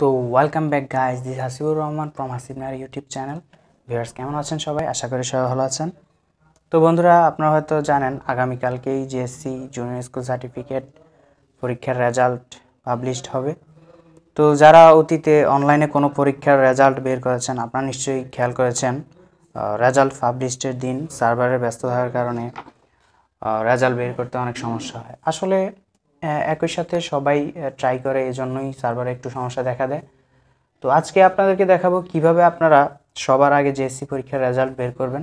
তো welcome back guys this Hasibur Rahman from হাসিবনার YouTube channel viewers কেমন আছেন সবাই আশা করি সবাই ভালো আছেন তো বন্ধুরা আপনারা হয়তো জানেন আগামীকালকেই জিএসসি জুনিয়র স্কুল সার্টিফিকেট পরীক্ষার রেজাল্ট পাবলিশড হবে তো যারা অতীতে অনলাইনে কোনো পরীক্ষার রেজাল্ট বের করেছেন আপনারা নিশ্চয়ই খেয়াল করেছেন রেজাল্ট পাবলিশডের দিন সার্ভারে ব্যস্ত থাকার কারণে রেজাল্ট বের করতে অনেক সমস্যা হয় আসলে একই সাথে সবাই ট্রাই করে এজন্যই সার্ভারে একটু সমস্যা দেখা দেয় তো আজকে আপনাদেরকে দেখাবো কিভাবে আপনারা সবার আগে জেএসসি পরীক্ষার রেজাল্ট বের করবেন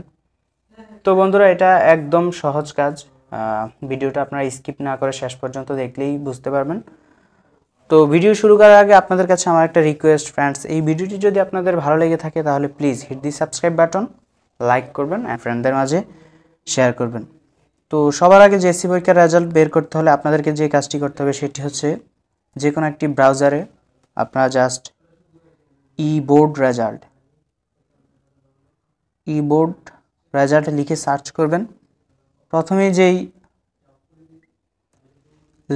তো বন্ধুরা এটা একদম সহজ কাজ ভিডিওটা আপনারা স্কিপ না করে শেষ পর্যন্ত দেখলেই বুঝতে পারবেন তো ভিডিও শুরু করার আগে আপনাদের কাছে আমার একটা রিকোয়েস্ট ফ্রেন্ডস এই ভিডিওটি যদি আপনাদের ভালো লেগে থাকে তাহলে please hit the subscribe button like করবেন অ্যান্ড ফ্রেন্ডদের মাঝে শেয়ার করবেন তো সবার আগে জেএসসি পরীক্ষার রেজাল্ট বের করতে হলে আপনাদেরকে যে কাজটি করতে হবে সেটি হচ্ছে যে কোনো একটি ব্রাউজারে আপনারা just E board result E board result লিখে সার্চ করবেন প্রথমে যেই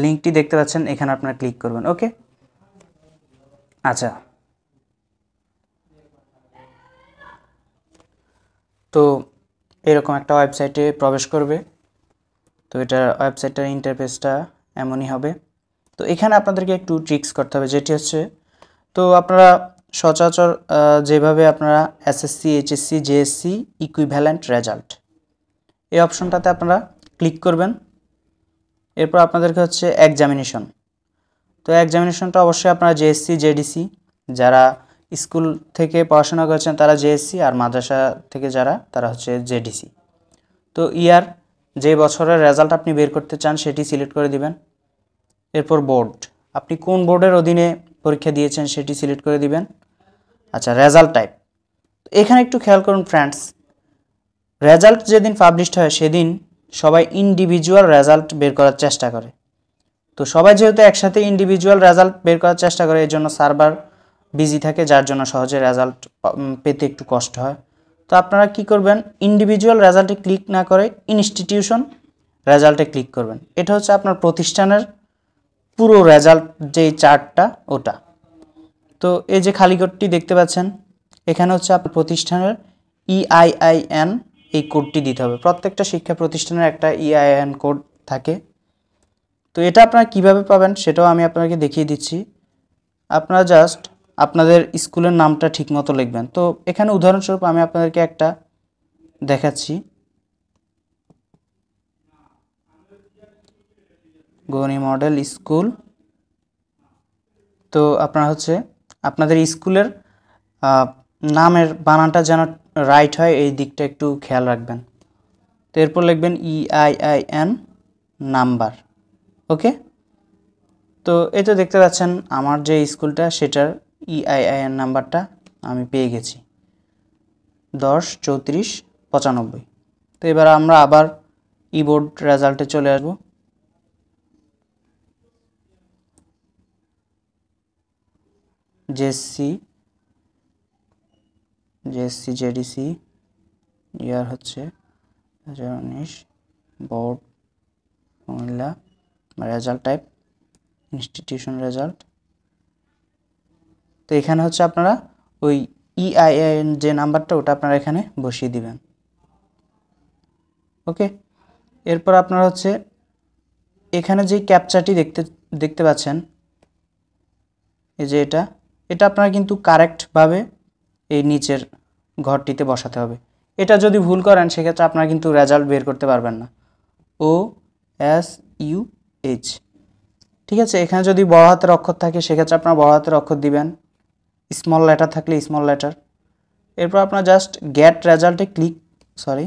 লিঙ্কটি দেখতে পাচ্ছেন এখানে আপনারা ক্লিক করবেন ওকে আচ্ছা তো এরকম একটা ওয়েবসাইটে প্রবেশ করবে তো এটার ওয়েবসাইটটার ইন্টারফেসটা এমনই হবে তো এখানে আপনাদেরকে একটু ট্রিক্স করতে হবে যেটি হচ্ছে তো আপনারা সচরাচর যেভাবে আপনারা SSC HSC JSC equivalent result এই অপশনটাতে আপনারা ক্লিক করবেন এরপর আপনাদেরকে হচ্ছে এক্সামিনেশন তো এক্সামিনেশনটা অবশ্যই আপনারা জেএসসি জেডিসি যারা স্কুল থেকে পড়াশোনা করেছেন তারা জেএসসি আর মাদ্রাসা থেকে যারা তারা হচ্ছে জেডিসি তো ইয়ার যে বছরের রেজাল্ট আপনি বের করতে চান সেটি সিলেক্ট করে দিবেন এরপর বোর্ড আপনি কোন বোর্ডের অধীনে পরীক্ষা দিয়েছেন সেটি সিলেক্ট করে দিবেন আচ্ছা রেজাল্ট টাইপ এখানে একটু খেয়াল করুন ফ্রেন্ডস রেজাল্ট যেদিন পাবলিশড হয় সেদিন সবাই ইন্ডিভিজুয়াল রেজাল্ট বের করার চেষ্টা করে তো সবাই যেহেতু একসাথে ইন্ডিভিজুয়াল রেজাল্ট বের করার চেষ্টা করে এর জন্য সার্ভার বিজি থাকে যার জন্য সহজে রেজাল্ট পেতে একটু কষ্ট হয় তো আপনারা কি করবেন ইন্ডিভিজুয়াল রেজাল্টে ক্লিক না করে ইনস্টিটিউশন রেজাল্টে ক্লিক করবেন এটা হচ্ছে আপনার প্রতিষ্ঠানের পুরো রেজাল্ট যেই চার্টটা ওটা তো এই যে খালি দেখতে পাচ্ছেন এখানে হচ্ছে আপনার প্রতিষ্ঠানের ইআইআইএন e এই কোডটি দিতে হবে প্রত্যেকটা শিক্ষা প্রতিষ্ঠানের একটা ইআইএন e কোড থাকে তো এটা আপনারা কিভাবে পাবেন সেটাও আমি আপনাকে দেখিয়ে দিচ্ছি আপনারা জাস্ট আপনাদের স্কুলের নামটা ঠিকমতো লিখবেন তো এখানে উদাহরণস্বরূপ আমি আপনাদেরকে একটা দেখাচ্ছি গণি মডেল স্কুল তো আপনারা হচ্ছে আপনাদের স্কুলের নামের বানানটা যেন রাইট হয় এই দিকটা একটু খেয়াল রাখবেন তো এরপর লিখবেন E I I N number okay তো এই তো দেখতে পাচ্ছেন আমার যে স্কুলটা সেটার ইআইআইএন e নাম্বারটা আমি পেয়ে গেছি দশ চৌত্রিশ পঁচানব্বই তো এবার আমরা আবার ইবোর্ড রেজাল্টে চলে আসব জেএসসি জেএসসি জেডিসি ইয়ার হচ্ছে হাজার উনিশ board Comilla result type institution result তো এখানে হচ্ছে আপনারা ওই ইআইএন e যে নাম্বারটা ওটা আপনারা এখানে বসিয়ে দিবেন ওকে এরপর আপনারা হচ্ছে এখানে যে ক্যাপচাটি দেখতে দেখতে পাচ্ছেন এই যে এটা এটা আপনারা কিন্তু কারেক্টভাবে এই নিচের ঘরটিতে বসাতে হবে এটা যদি ভুল করেন সেক্ষেত্রে আপনারা কিন্তু রেজাল্ট বের করতে পারবেন না ও এস ইউ এইচ ঠিক আছে এখানে যদি বড় হাতের অক্ষর থাকে সেক্ষেত্রে আপনারা বড় হাতের অক্ষর দিবেন স্মল লেটার থাকলে স্মল লেটার এরপর আপনার জাস্ট গ্যাট রেজাল্টে ক্লিক সরি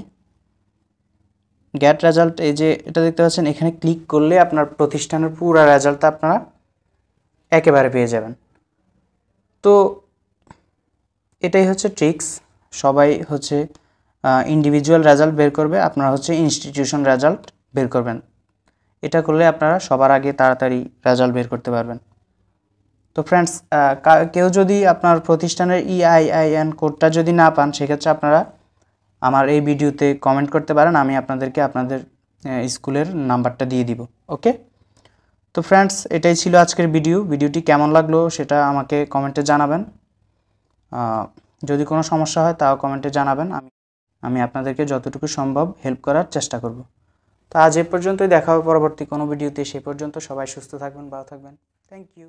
গ্যাট রেজাল্ট এই যে এটা দেখতে পাচ্ছেন এখানে ক্লিক করলে আপনার প্রতিষ্ঠানের পুরো রেজাল্টটা আপনারা একেবারে পেয়ে যাবেন তো এটাই হচ্ছে ট্রিক্স সবাই হচ্ছে ইন্ডিভিজুয়াল রেজাল্ট বের করবে আপনারা হচ্ছে ইনস্টিটিউশন রেজাল্ট বের করবেন এটা করলে আপনারা সবার আগে তাড়াতাড়ি রেজাল্ট বের করতে পারবেন তো ফ্রেন্ডস কেউ যদি আপনার প্রতিষ্ঠানের ইআইআইএন e কোডটা যদি না পান সেক্ষেত্রে আপনারা আমার এই ভিডিওতে কমেন্ট করতে পারেন আমি আপনাদেরকে আপনাদের স্কুলের নাম্বারটা দিয়ে দিব ওকে তো ফ্রেন্ডস এটাই ছিল আজকের ভিডিও ভিডিওটি কেমন লাগলো সেটা আমাকে কমেন্টে জানাবেন যদি কোনো সমস্যা হয় তাও কমেন্টে জানাবেন আমি আমি আপনাদেরকে যতটুকু সম্ভব হেল্প করার চেষ্টা করব তো আজ এ পর্যন্তই দেখা হবে পরবর্তী কোনো ভিডিওতে সে পর্যন্ত সবাই সুস্থ থাকবেন ভালো থাকবেন থ্যাংক ইউ